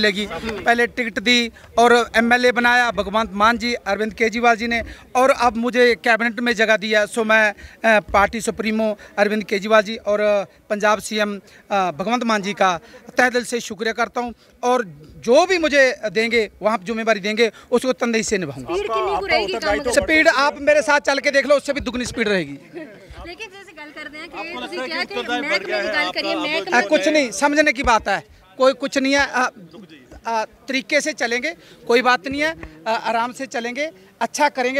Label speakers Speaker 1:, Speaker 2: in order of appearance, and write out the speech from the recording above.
Speaker 1: लगी पहले टिकट दी और एमएलए बनाया भगवंत मान जी अरविंद केजरीवाल जी ने और अब मुझे कैबिनेट में जगह दिया सो मैं पार्टी सुप्रीमो अरविंद केजरीवाल जी और पंजाब सीएम भगवंत मान जी का तह दिल से शुक्रिया करता हूँ और जो भी मुझे देंगे वहां जिम्मेवारी देंगे उसको तंदेही से
Speaker 2: निभाऊंगा
Speaker 1: स्पीड तो- आप मेरे साथ चल के देख लो उससे भी दुगनी स्पीड रहेगी
Speaker 2: लेकिन जैसे गल
Speaker 1: कि कुछ नहीं समझने की बात है कोई कुछ नहीं है आ, आ, तरीके से चलेंगे कोई बात नहीं है आ, आराम से चलेंगे अच्छा करेंगे